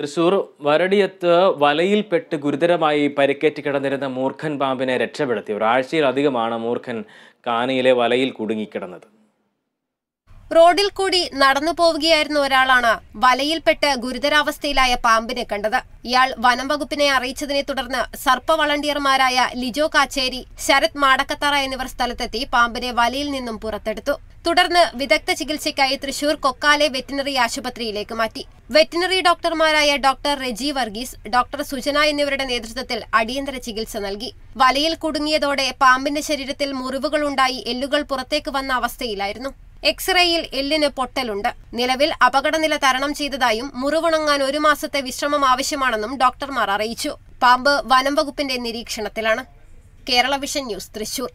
തൃശൂർ വരടിയത്ത് വലയിൽപ്പെട്ട് ഗുരുതരമായി പരിക്കേറ്റ് കിടന്നിരുന്ന മൂർഖൻ പാമ്പിനെ രക്ഷപ്പെടുത്തി ഒരാഴ്ചയിലധികമാണ് മൂർഖൻ കാനയിലെ വലയിൽ കുടുങ്ങിക്കിടന്നത് റോഡിൽ കൂടി നടന്നു പോവുകയായിരുന്ന ഒരാളാണ് വലയിൽപ്പെട്ട് ഗുരുതരാവസ്ഥയിലായ പാമ്പിനെ കണ്ടത് ഇയാൾ വനം വകുപ്പിനെ അറിയിച്ചതിനെ തുടർന്ന് സർപ്പ വളണ്ടിയർമാരായ ലിജോ കാച്ചേരി ശരത് മാടക്കത്തറ എന്നിവർ സ്ഥലത്തെത്തി പാമ്പിനെ വലയിൽ നിന്നും പുറത്തെടുത്തു തുടർന്ന് വിദഗ്ധ ചികിത്സയ്ക്കായി തൃശൂർ കൊക്കാലെ വെറ്റിനറി ആശുപത്രിയിലേക്ക് മാറ്റി വെറ്റിനറി ഡോക്ടർമാരായ ഡോക്ടർ റെജി വർഗീസ് ഡോക്ടർ സുജന എന്നിവരുടെ നേതൃത്വത്തിൽ അടിയന്തര ചികിത്സ നൽകി വലയിൽ കുടുങ്ങിയതോടെ പാമ്പിന്റെ ശരീരത്തിൽ മുറിവുകളുണ്ടായി എല്ലുകൾ പുറത്തേക്ക് വന്ന അവസ്ഥയിലായിരുന്നു എക്സ്റേയിൽ എല്ലിന് പൊട്ടലുണ്ട് നിലവിൽ അപകടനില തരണം ചെയ്തതായും മുറിവുണങ്ങാൻ ഒരു മാസത്തെ വിശ്രമം ആവശ്യമാണെന്നും ഡോക്ടർമാർ അറിയിച്ചു പാമ്പ് വനം വകുപ്പിന്റെ നിരീക്ഷണത്തിലാണ് കേരള വിഷൻ ന്യൂസ് തൃശൂർ